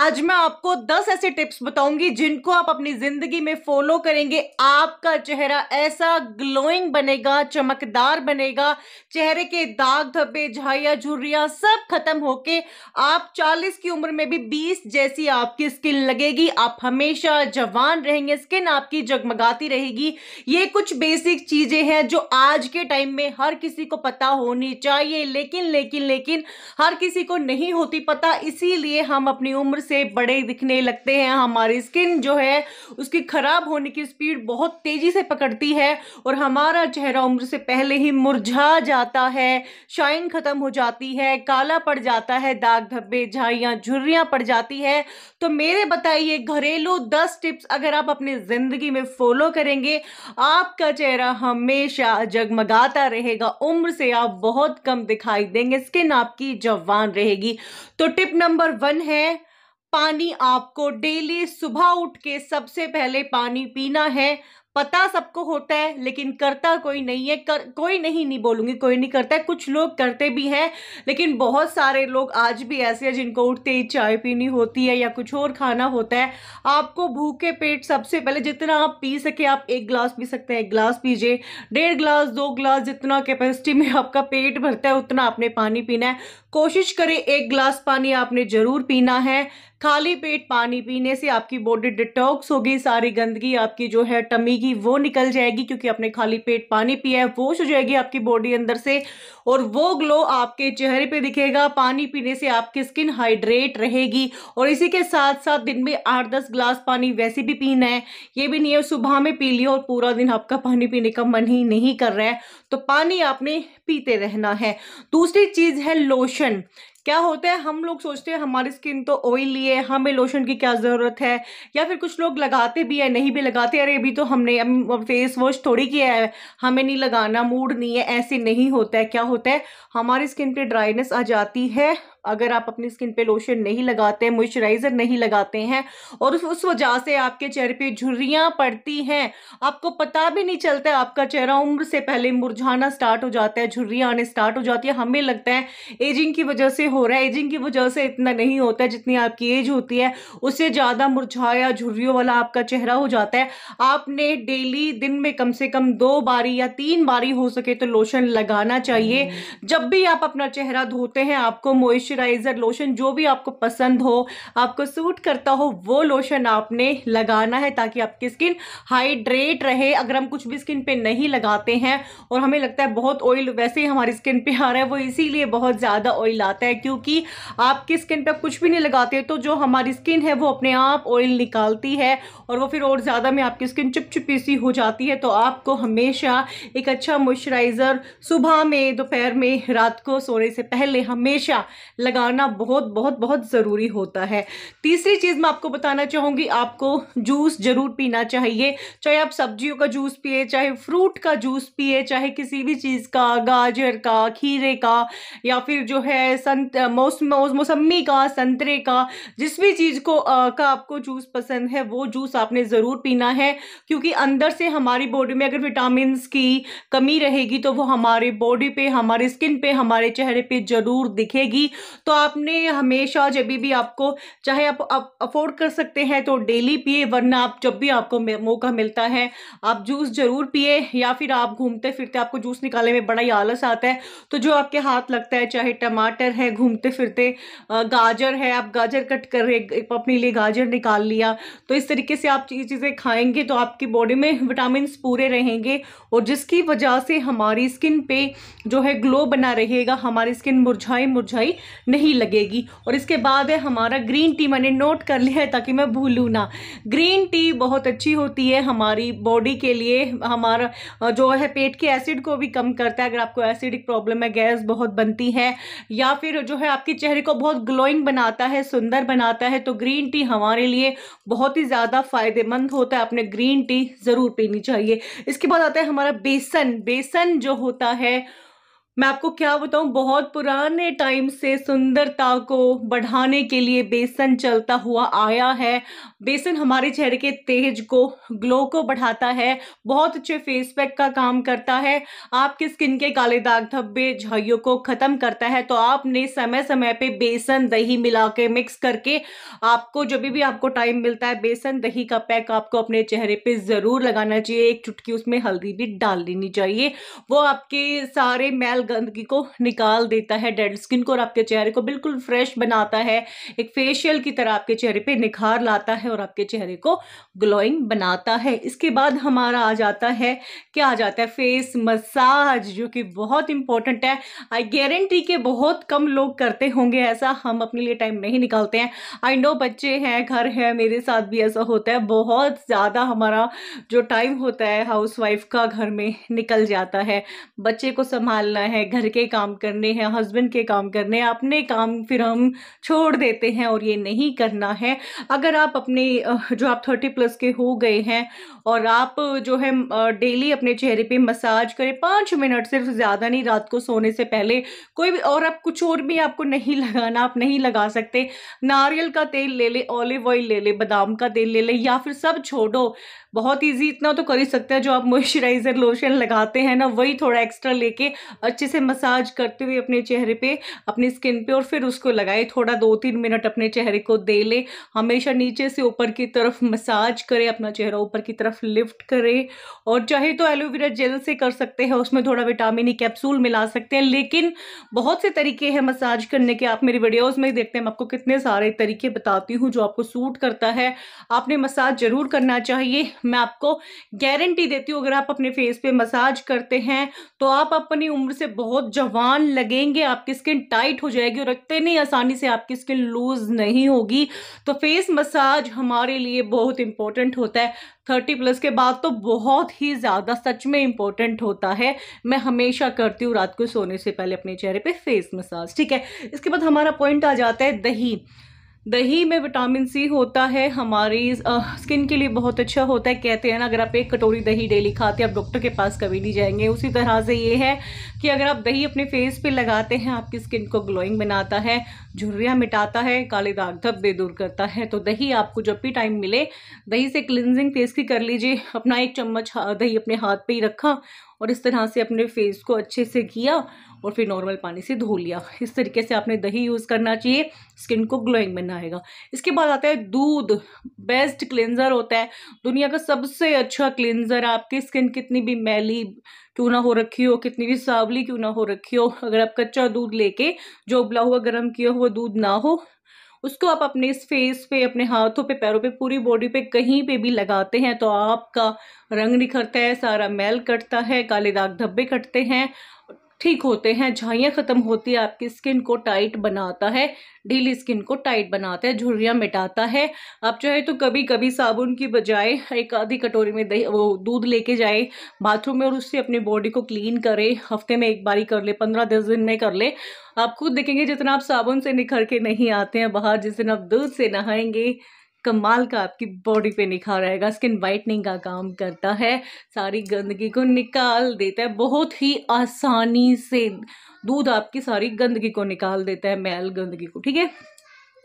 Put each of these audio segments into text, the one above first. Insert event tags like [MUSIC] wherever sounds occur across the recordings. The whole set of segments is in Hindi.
आज मैं आपको 10 ऐसे टिप्स बताऊंगी जिनको आप अपनी जिंदगी में फॉलो करेंगे आपका चेहरा ऐसा ग्लोइंग बनेगा चमकदार बनेगा चेहरे के दाग धब्बे झाइया झुर्रिया सब खत्म होके आप 40 की उम्र में भी 20 जैसी आपकी स्किन लगेगी आप हमेशा जवान रहेंगे स्किन आपकी जगमगाती रहेगी ये कुछ बेसिक चीजें हैं जो आज के टाइम में हर किसी को पता होनी चाहिए लेकिन लेकिन लेकिन हर किसी को नहीं होती पता इसीलिए हम अपनी उम्र से बड़े दिखने लगते हैं हमारी स्किन जो है उसकी ख़राब होने की स्पीड बहुत तेज़ी से पकड़ती है और हमारा चेहरा उम्र से पहले ही मुरझा जाता है शाइन ख़त्म हो जाती है काला पड़ जाता है दाग धब्बे झाइयाँ झुर्रियाँ पड़ जाती है तो मेरे बताइए घरेलू दस टिप्स अगर आप अपनी ज़िंदगी में फॉलो करेंगे आपका चेहरा हमेशा जगमगाता रहेगा उम्र से आप बहुत कम दिखाई देंगे स्किन आपकी जवान रहेगी तो टिप नंबर वन है पानी आपको डेली सुबह उठ के सबसे पहले पानी पीना है पता सबको होता है लेकिन करता कोई नहीं है कर कोई नहीं नहीं बोलूंगी कोई नहीं करता है कुछ लोग करते भी हैं लेकिन बहुत सारे लोग आज भी ऐसे हैं जिनको उठते ही चाय पीनी होती है या कुछ और खाना होता है आपको भूखे पेट सबसे पहले जितना आप पी सके आप एक गिलास पी सकते हैं एक गिलास पीजिए डेढ़ गिलास दो गिलास जितना कैपेसिटी में आपका पेट भरता है उतना आपने पानी पीना है कोशिश करें एक गिलास पानी आपने ज़रूर पीना है खाली पेट पानी पीने से आपकी बॉडी डिटॉक्स होगी सारी गंदगी आपकी जो है टमी की वो निकल जाएगी क्योंकि आपने खाली पेट पानी पिया है वॉश हो जाएगी आपकी बॉडी अंदर से और वो ग्लो आपके चेहरे पे दिखेगा पानी पीने से आपकी स्किन हाइड्रेट रहेगी और इसी के साथ साथ दिन में आठ दस ग्लास पानी वैसे भी पीना है ये भी नहीं है सुबह में पी लियो और पूरा दिन आपका पानी पीने का मन ही नहीं कर रहा है तो पानी आपने पीते रहना है दूसरी चीज़ है लोशन क्या होता है हम लोग सोचते हैं हमारी स्किन तो ऑयली है हमें लोशन की क्या ज़रूरत है या फिर कुछ लोग लगाते भी है नहीं भी लगाते अरे अभी तो हमने फेस वॉश थोड़ी किया है हमें नहीं लगाना मूड नहीं है ऐसे नहीं होता है क्या होता है हमारी स्किन पे ड्राइनेस आ जाती है अगर आप अपनी स्किन पे लोशन नहीं लगाते हैं मॉइस्चराइज़र नहीं लगाते हैं और उस वजह से आपके चेहरे पे झुर्रियाँ पड़ती हैं आपको पता भी नहीं चलता आपका चेहरा उम्र से पहले मुरझाना स्टार्ट हो जाता है झुर्रियाँ आने स्टार्ट हो जाती है हमें लगता है एजिंग की वजह से हो रहा है एजिंग की वजह से इतना नहीं होता है जितनी आपकी एज होती है उससे ज़्यादा मुरझाया झुर्रियों वाला आपका चेहरा हो जाता है आपने डेली दिन में कम से कम दो बारी या तीन बारी हो सके तो लोशन लगाना चाहिए हम्म। जब भी आप अपना चेहरा धोते हैं आपको मॉइस्चर मॉइस्चराइज़र लोशन जो भी आपको पसंद हो आपको सूट करता हो वो लोशन आपने लगाना है ताकि आपकी स्किन हाइड्रेट रहे अगर हम कुछ भी स्किन पे नहीं लगाते हैं और हमें लगता है बहुत ऑयल वैसे ही हमारी स्किन पे आ रहा है वो इसीलिए बहुत ज़्यादा ऑयल आता है क्योंकि आपकी स्किन पे आप कुछ भी नहीं लगाते तो जो हमारी स्किन है वो अपने आप ऑयल निकालती है और वो फिर और ज़्यादा में आपकी स्किन चिपचिपी सी हो जाती है तो आपको हमेशा एक अच्छा मॉइस्चराइज़र सुबह में दोपहर में रात को सोने से पहले हमेशा लगाना बहुत बहुत बहुत ज़रूरी होता है तीसरी चीज़ मैं आपको बताना चाहूँगी आपको जूस ज़रूर पीना चाहिए चाहे आप सब्जियों का जूस पिए चाहे फ्रूट का जूस पिए चाहे किसी भी चीज़ का गाजर का खीरे का या फिर जो है संत मौसम मौसमी का संतरे का जिस भी चीज़ को आ, का आपको जूस पसंद है वो जूस आपने ज़रूर पीना है क्योंकि अंदर से हमारी बॉडी में अगर विटामिन की कमी रहेगी तो वो हमारे बॉडी पे हमारे स्किन पे हमारे चेहरे पे ज़रूर दिखेगी तो आपने हमेशा जब भी आपको चाहे आप, अफोर्ड कर सकते हैं तो डेली पिए वरना आप जब भी आपको मौका मिलता है आप जूस ज़रूर पिए या फिर आप घूमते फिरते आपको जूस निकालने में बड़ा ही आलस आता है तो जो आपके हाथ लगता है चाहे टमाटर है घूमते फिरते गाजर है आप गाजर कट कर रहे अपने लिए गाजर निकाल लिया तो इस तरीके से आप ये चीज़ें खाएंगे तो आपकी बॉडी में विटामिन पूरे रहेंगे और जिसकी वजह से हमारी स्किन पे जो है ग्लो बना रहेगा हमारी स्किन मुरझाई मुरझाई नहीं लगेगी और इसके बाद है हमारा ग्रीन टी मैंने नोट कर लिया है ताकि मैं भूलूँ ना ग्रीन टी बहुत अच्छी होती है हमारी बॉडी के लिए हमारा जो है पेट के एसिड को भी कम करता है अगर आपको एसिडिक प्रॉब्लम है गैस बहुत बनती है या फिर जो है आपके चेहरे को बहुत ग्लोइंग बनाता है सुंदर बनाता है तो ग्रीन टी हमारे लिए बहुत ही ज़्यादा फ़ायदेमंद होता है आपने ग्रीन टी ज़रूर पीनी चाहिए इसके बाद आता है हमारा बेसन बेसन जो होता है मैं आपको क्या बताऊं बहुत पुराने टाइम से सुंदरता को बढ़ाने के लिए बेसन चलता हुआ आया है बेसन हमारे चेहरे के तेज को ग्लो को बढ़ाता है बहुत अच्छे फेस पैक का काम करता है आपके स्किन के काले दाग धब्बे झाइयों को ख़त्म करता है तो आपने समय समय पे बेसन दही मिला के मिक्स करके आपको जब भी आपको टाइम मिलता है बेसन दही का पैक आपको अपने चेहरे पर ज़रूर लगाना चाहिए एक चुटकी उसमें हल्दी भी डाल लेनी चाहिए वो आपके सारे मैल गंदगी को निकाल देता है डेड स्किन को और आपके चेहरे को बिल्कुल फ्रेश बनाता है एक फेशियल की तरह आपके चेहरे पे निखार लाता है और आपके चेहरे को ग्लोइंग बनाता है इसके बाद हमारा आ जाता है क्या आ जाता है फेस मसाज जो कि बहुत इंपॉर्टेंट है आई गारंटी के बहुत कम लोग करते होंगे ऐसा हम अपने लिए टाइम नहीं निकालते हैं आई नो बच्चे हैं घर है मेरे साथ भी ऐसा होता है बहुत ज़्यादा हमारा जो टाइम होता है हाउस का घर में निकल जाता है बच्चे को संभालना है है घर के काम करने हैं हस्बैंड के काम करने हैं अपने काम फिर हम छोड़ देते हैं और ये नहीं करना है अगर आप अपने जो आप थर्टी प्लस के हो गए हैं और आप जो है डेली अपने चेहरे पे मसाज करें पाँच मिनट सिर्फ ज़्यादा नहीं रात को सोने से पहले कोई भी और आप कुछ और भी आपको नहीं [LAUGHS] लगाना आप नहीं लगा सकते नारियल का तेल ले ले ऑलिव ऑयल ले ले बादाम का तेल ले ले या फिर सब छोड़ो बहुत ईजी इतना तो कर ही सकते हैं जो आप मॉइस्चराइज़र लोशन लगाते हैं ना वही थोड़ा एक्स्ट्रा लेके अच्छे से मसाज करते हुए अपने चेहरे पे अपनी स्किन पे और फिर उसको लगाए थोड़ा दो तीन मिनट अपने चेहरे को दे ले हमेशा नीचे से ऊपर की तरफ मसाज करें अपना चेहरा ऊपर की तरफ लिफ्ट करें और चाहे तो एलोवेरा जेल से कर सकते हैं उसमें थोड़ा विटामिन ई कैप्सूल मिला सकते हैं लेकिन बहुत से तरीके हैं मसाज करने के आप मेरी वीडियोज़ में देखते हैं मैं आपको कितने सारे तरीके बताती हूँ जो आपको सूट करता है आपने मसाज ज़रूर करना चाहिए मैं आपको गारंटी देती हूँ अगर आप अपने फेस पे मसाज करते हैं तो आप अपनी उम्र से बहुत जवान लगेंगे आपकी स्किन टाइट हो जाएगी और इतनी आसानी से आपकी स्किन लूज़ नहीं होगी तो फेस मसाज हमारे लिए बहुत इंपॉर्टेंट होता है थर्टी प्लस के बाद तो बहुत ही ज़्यादा सच में इंपॉर्टेंट होता है मैं हमेशा करती हूँ रात को सोने से पहले अपने चेहरे पे फेस मसाज ठीक है इसके बाद हमारा पॉइंट आ जाता है दही दही में विटामिन सी होता है हमारी स्किन के लिए बहुत अच्छा होता है कहते हैं ना अगर आप एक कटोरी दही डेली खाते हैं आप डॉक्टर के पास कभी नहीं जाएंगे उसी तरह से ये है कि अगर आप दही अपने फेस पे लगाते हैं आपकी स्किन को ग्लोइंग बनाता है झुर्रियाँ मिटाता है काले दाग धब्बे दूर करता है तो दही आपको जब भी टाइम मिले दही से क्लिनजिंग फेस की कर लीजिए अपना एक चम्मच दही अपने हाथ पर ही रखा और इस तरह से अपने फेस को अच्छे से किया और फिर नॉर्मल पानी से धो लिया इस तरीके से आपने दही यूज़ करना चाहिए स्किन को ग्लोइंग बनाएगा इसके बाद आता है दूध बेस्ट क्लिनज़र होता है दुनिया का सबसे अच्छा क्लिनज़र आपकी स्किन कितनी भी मैली क्यों ना हो रखी हो कितनी भी सावली क्यों ना हो रखी हो अगर आप कच्चा दूध लेके जो उबला हुआ गर्म किया हुआ दूध ना हो उसको आप अपने इस फेस पे अपने हाथों पे पैरों पे पूरी बॉडी पे कहीं पे भी लगाते हैं तो आपका रंग निखरता है सारा मैल कटता है काले दाग धब्बे कटते हैं ठीक होते हैं झाइयाँ ख़त्म होती है आपकी स्किन को टाइट बनाता है ढीली स्किन को टाइट बनाता है झुर्रियाँ मिटाता है आप चाहे तो कभी कभी साबुन की बजाय एक आधी कटोरी में दही वो दूध लेके जाए बाथरूम में और उससे अपनी बॉडी को क्लीन करें हफ्ते में एक बारी कर ले पंद्रह दस दिन में कर ले आप खुद देखेंगे जितना आप साबुन से निखर के नहीं आते हैं बाहर जिस दिन आप दूध से नहाएंगे कमाल का आपकी बॉडी पे निखार रहेगा स्किन वाइटनिंग का काम करता है सारी गंदगी को निकाल देता है बहुत ही आसानी से दूध आपकी सारी गंदगी को निकाल देता है मैल गंदगी को ठीक है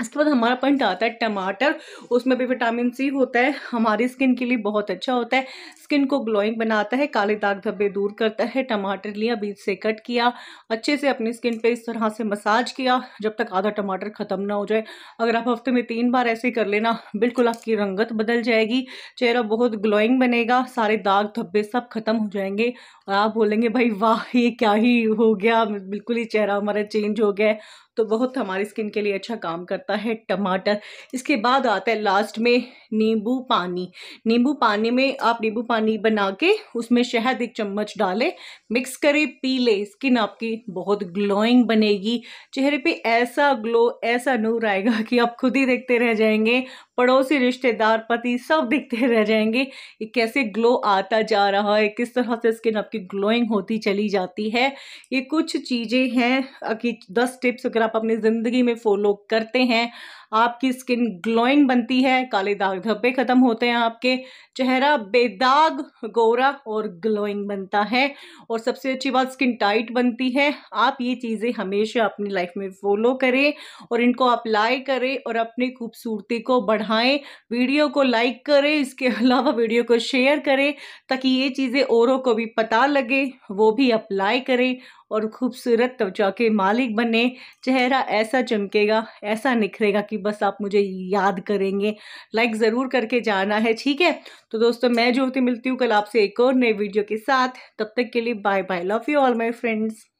इसके बाद हमारा पॉइंट आता है टमाटर उसमें भी विटामिन सी होता है हमारी स्किन के लिए बहुत अच्छा होता है स्किन को ग्लोइंग बनाता है काले दाग धब्बे दूर करता है टमाटर लिया बीज से कट किया अच्छे से अपनी स्किन पे इस तरह से मसाज किया जब तक आधा टमाटर ख़त्म ना हो जाए अगर आप हफ्ते में तीन बार ऐसे कर लेना बिल्कुल आपकी रंगत बदल जाएगी चेहरा बहुत ग्लोइंग बनेगा सारे दाग धब्बे सब ख़त्म हो जाएंगे और आप बोलेंगे भाई वाह ये क्या ही हो गया बिल्कुल ही चेहरा हमारा चेंज हो गया है तो बहुत हमारी स्किन के लिए अच्छा काम करता है टमाटर इसके बाद आता है लास्ट में नींबू पानी नींबू पानी में आप नींबू पानी बना के उसमें शहद एक चम्मच डालें मिक्स करें पी लें स्किन आपकी बहुत ग्लोइंग बनेगी चेहरे पे ऐसा ग्लो ऐसा नूर आएगा कि आप खुद ही देखते रह जाएंगे पड़ोसी रिश्तेदार पति सब दिखते रह जाएंगे कि कैसे ग्लो आता जा रहा है किस तरह से स्किन आपकी ग्लोइंग होती चली जाती है ये कुछ चीज़ें हैं कि दस टिप्स अगर आप अपनी ज़िंदगी में फॉलो करते हैं आपकी स्किन ग्लोइंग बनती है काले दाग धब्बे ख़त्म होते हैं आपके चेहरा बेदाग गोरा और ग्लोइंग बनता है और सबसे अच्छी बात स्किन टाइट बनती है आप ये चीज़ें हमेशा अपनी लाइफ में फॉलो करें और इनको अप्लाई करें और अपनी खूबसूरती को बढ़ाएं वीडियो को लाइक करें इसके अलावा वीडियो को शेयर करें ताकि ये चीज़ें औरों को भी पता लगे वो भी अप्लाई करें और खूबसूरत त्वचा के मालिक बने चेहरा ऐसा चमकेगा ऐसा निखरेगा कि बस आप मुझे याद करेंगे लाइक ज़रूर करके जाना है ठीक है तो दोस्तों मैं ज्योति मिलती हूँ कल आपसे एक और नए वीडियो के साथ तब तक के लिए bye bye love you all my friends